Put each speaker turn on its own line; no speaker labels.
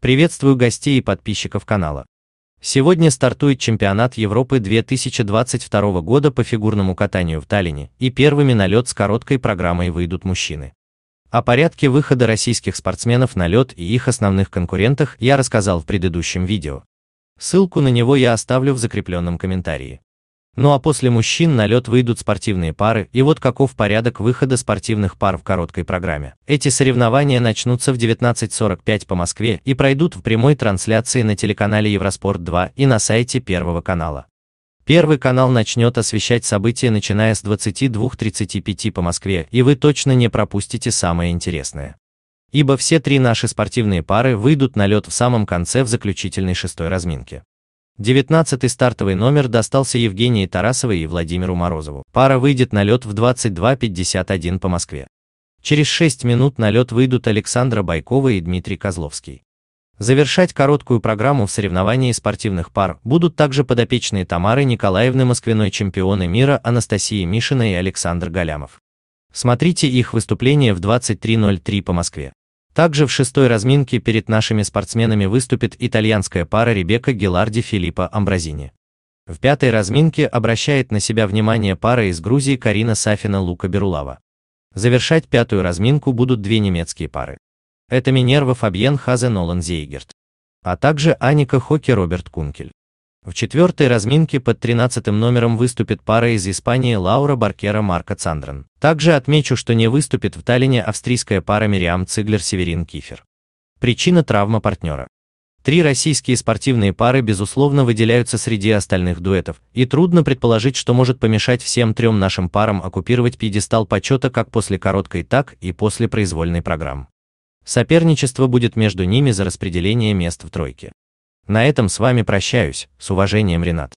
Приветствую гостей и подписчиков канала. Сегодня стартует чемпионат Европы 2022 года по фигурному катанию в Таллине, и первыми на лед с короткой программой выйдут мужчины. О порядке выхода российских спортсменов на лед и их основных конкурентах я рассказал в предыдущем видео. Ссылку на него я оставлю в закрепленном комментарии. Ну а после мужчин на лед выйдут спортивные пары, и вот каков порядок выхода спортивных пар в короткой программе. Эти соревнования начнутся в 19.45 по Москве и пройдут в прямой трансляции на телеканале Евроспорт 2 и на сайте Первого канала. Первый канал начнет освещать события начиная с 22.35 по Москве, и вы точно не пропустите самое интересное. Ибо все три наши спортивные пары выйдут на лед в самом конце в заключительной шестой разминке. 19-й стартовый номер достался Евгении Тарасовой и Владимиру Морозову. Пара выйдет на лед в 22.51 по Москве. Через 6 минут на лед выйдут Александра Байкова и Дмитрий Козловский. Завершать короткую программу в соревновании спортивных пар будут также подопечные Тамары Николаевны Москвиной чемпионы мира Анастасии Мишина и Александр Галямов. Смотрите их выступление в 23.03 по Москве. Также в шестой разминке перед нашими спортсменами выступит итальянская пара Ребекка Геларди Филиппа Амбразини. В пятой разминке обращает на себя внимание пара из Грузии Карина Сафина Лука Берулава. Завершать пятую разминку будут две немецкие пары. Это Минерва Фабьен Хазе Нолан Зейгерт, а также Аника Хоки Роберт Кункель. В четвертой разминке под 13 номером выступит пара из Испании Лаура Баркера Марко Цандрен. Также отмечу, что не выступит в Таллине австрийская пара Мириам Циглер Северин Кифер. Причина травма партнера. Три российские спортивные пары, безусловно, выделяются среди остальных дуэтов, и трудно предположить, что может помешать всем трем нашим парам оккупировать пьедестал почета как после короткой, так и после произвольной программ. Соперничество будет между ними за распределение мест в тройке. На этом с вами прощаюсь, с уважением, Ренат.